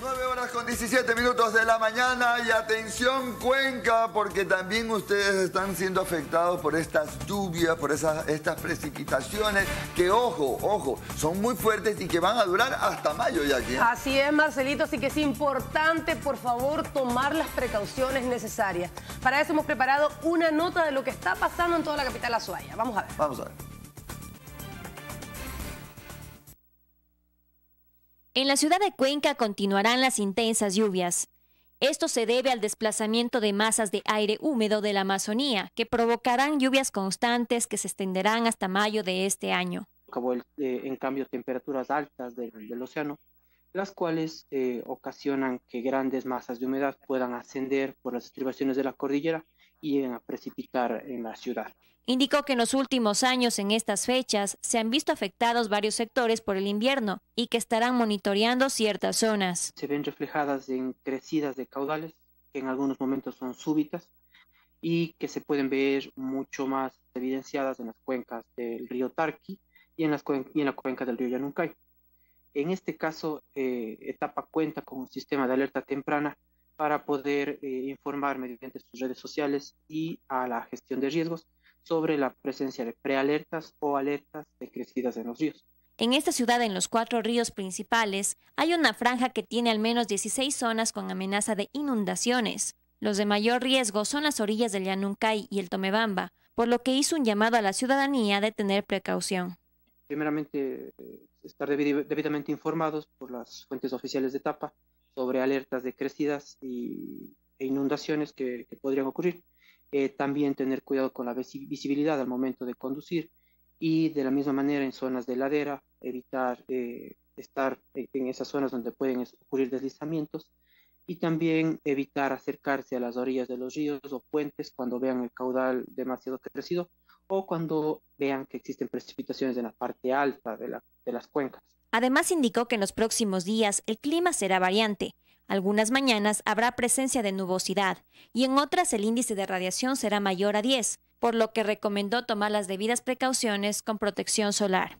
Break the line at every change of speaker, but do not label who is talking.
9 horas con 17 minutos de la mañana y atención Cuenca, porque también ustedes están siendo afectados por estas lluvias, por esas, estas precipitaciones, que ojo, ojo, son muy fuertes y que van a durar hasta mayo ya aquí. ¿eh?
Así es, Marcelito, así que es importante, por favor, tomar las precauciones necesarias. Para
eso hemos preparado una nota de lo que está pasando en toda la capital Azuaya. Vamos a ver. Vamos a ver. En la ciudad de Cuenca continuarán las intensas lluvias. Esto se debe al desplazamiento de masas de aire húmedo de la Amazonía, que provocarán lluvias constantes que se extenderán hasta mayo de este año.
Eh, en cambio, temperaturas altas del, océano las cuales eh, ocasionan que grandes masas de humedad puedan ascender por las estribaciones de la cordillera y lleguen a precipitar en la ciudad.
Indicó que en los últimos años, en estas fechas, se han visto afectados varios sectores por el invierno y que estarán monitoreando ciertas zonas.
Se ven reflejadas en crecidas de caudales, que en algunos momentos son súbitas, y que se pueden ver mucho más evidenciadas en las cuencas del río Tarqui y en, las y en la cuenca del río Yanuncay. En este caso, eh, Etapa cuenta con un sistema de alerta temprana para poder eh, informar mediante sus redes sociales y a la gestión de riesgos sobre la presencia de prealertas o alertas de crecidas en los ríos.
En esta ciudad, en los cuatro ríos principales, hay una franja que tiene al menos 16 zonas con amenaza de inundaciones. Los de mayor riesgo son las orillas del Yanuncay y el Tomebamba, por lo que hizo un llamado a la ciudadanía de tener precaución.
Primeramente, estar debidamente informados por las fuentes oficiales de tapa sobre alertas de crecidas y, e inundaciones que, podrían ocurrir. Eh, también tener cuidado con la visibilidad al momento de conducir y de la misma manera en zonas de ladera evitar eh, estar en esas zonas donde pueden ocurrir deslizamientos y también evitar acercarse a las orillas de los ríos o puentes cuando vean el caudal demasiado crecido o cuando vean que existen precipitaciones en la parte alta de la las cuencas.
Además indicó que en los próximos días el clima será variante. Algunas mañanas habrá presencia de nubosidad y en otras el índice de radiación será mayor a 10, por lo que recomendó tomar las debidas precauciones con protección solar.